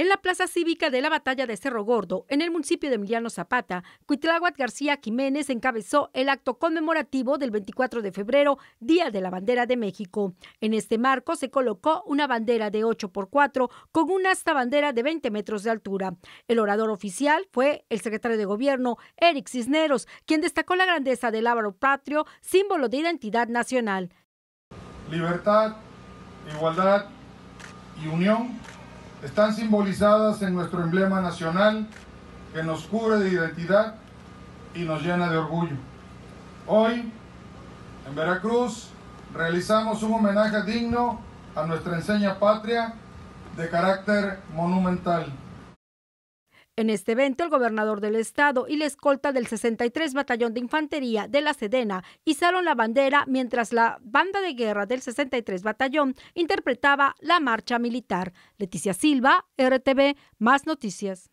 En la Plaza Cívica de la Batalla de Cerro Gordo, en el municipio de Emiliano Zapata, Cuitláhuac García Jiménez encabezó el acto conmemorativo del 24 de febrero, Día de la Bandera de México. En este marco se colocó una bandera de 8x4 con una asta bandera de 20 metros de altura. El orador oficial fue el secretario de Gobierno, Eric Cisneros, quien destacó la grandeza del álvaro patrio, símbolo de identidad nacional. Libertad, igualdad y unión están simbolizadas en nuestro emblema nacional que nos cubre de identidad y nos llena de orgullo. Hoy, en Veracruz, realizamos un homenaje digno a nuestra enseña patria de carácter monumental. En este evento, el gobernador del estado y la escolta del 63 Batallón de Infantería de la Sedena izaron la bandera mientras la banda de guerra del 63 Batallón interpretaba la marcha militar. Leticia Silva, RTV, más noticias.